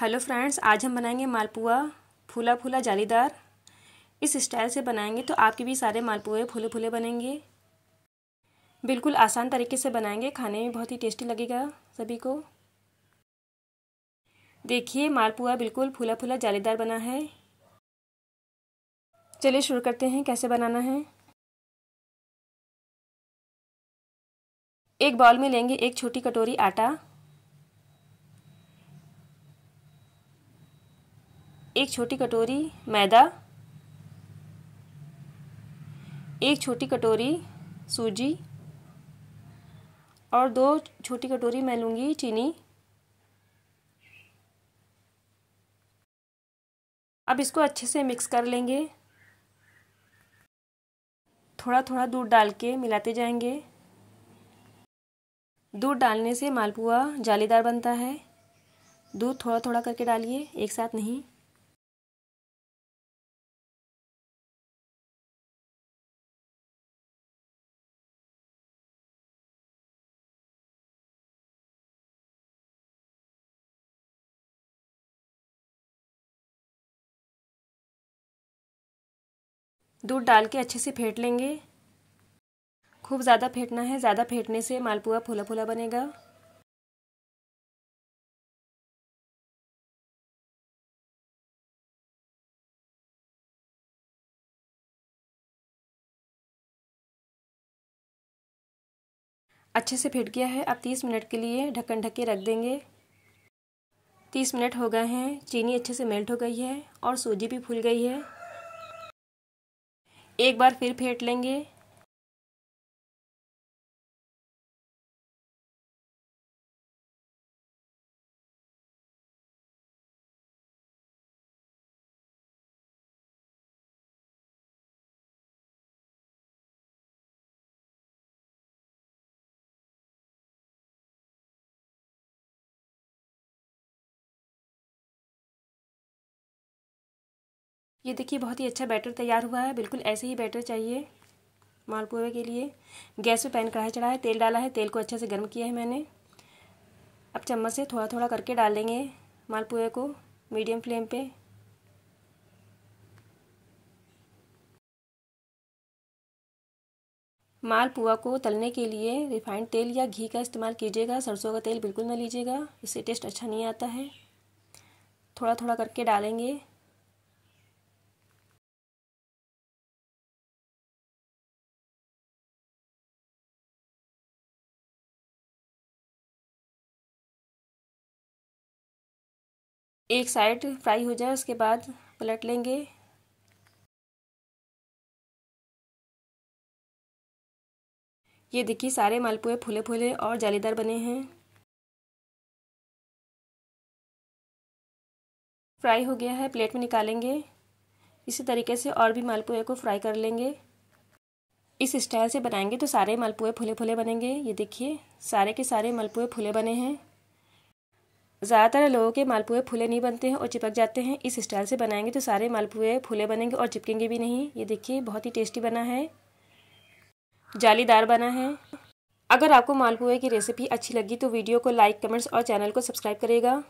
hello friends आज हम बनाएंगे मालपुआ फूला फूला जालीदार इस स्टाइल से बनाएंगे तो आपके भी सारे मालपुए फूले फूले बनेंगे बिल्कुल आसान तरीके से बनाएंगे खाने में बहुत ही टेस्टी लगेगा सभी को देखिए मालपुआ बिल्कुल फूला फूला जालीदार बना है चलिए शुरू करते हैं कैसे बनाना है एक बाउल में लेंगे एक छोटी कटोरी आटा एक छोटी कटोरी मैदा एक छोटी कटोरी सूजी और दो छोटी कटोरी मैं लूँगी चीनी अब इसको अच्छे से मिक्स कर लेंगे थोड़ा थोड़ा दूध डाल के मिलाते जाएंगे दूध डालने से मालपुआ जालीदार बनता है दूध थोड़ा थोड़ा करके डालिए एक साथ नहीं दूध डाल के अच्छे से फेंट लेंगे खूब ज़्यादा फेंटना है ज़्यादा फेंटने से मालपुआ फूला फूला बनेगा अच्छे से फेंट गया है अब तीस मिनट के लिए ढक्कन ढक के रख देंगे तीस मिनट हो गए हैं चीनी अच्छे से मेल्ट हो गई है और सूजी भी फूल गई है एक बार फिर फेंट लेंगे ये देखिए बहुत ही अच्छा बैटर तैयार हुआ है बिल्कुल ऐसे ही बैटर चाहिए मालपुए के लिए गैस पे पैन कढ़ाई चढ़ा है तेल डाला है तेल को अच्छे से गर्म किया है मैंने अब चम्मच से थोड़ा थोड़ा करके डाल देंगे मालपुए को मीडियम फ्लेम पे मालपुआ को तलने के लिए रिफाइंड तेल या घी का इस्तेमाल कीजिएगा सरसों का तेल बिल्कुल ना लीजिएगा इससे टेस्ट अच्छा नहीं आता है थोड़ा थोड़ा करके डालेंगे एक साइड फ्राई हो जाए उसके बाद पलट लेंगे ये देखिए सारे मालपुए फूले फूले और जालीदार बने हैं फ्राई हो गया है प्लेट में निकालेंगे इसी तरीके से और भी मालपुए को फ्राई कर लेंगे इस स्टाइल से बनाएंगे तो सारे मालपुए फूले फूले बनेंगे ये देखिए सारे के सारे मालपुए फूले बने हैं ज़्यादातर लोगों के मालपुए फूले नहीं बनते हैं और चिपक जाते हैं इस स्टाइल से बनाएंगे तो सारे मालपुए फूले बनेंगे और चिपकेंगे भी नहीं ये देखिए बहुत ही टेस्टी बना है जालीदार बना है अगर आपको मालपुए की रेसिपी अच्छी लगी तो वीडियो को लाइक कमेंट्स और चैनल को सब्सक्राइब करेगा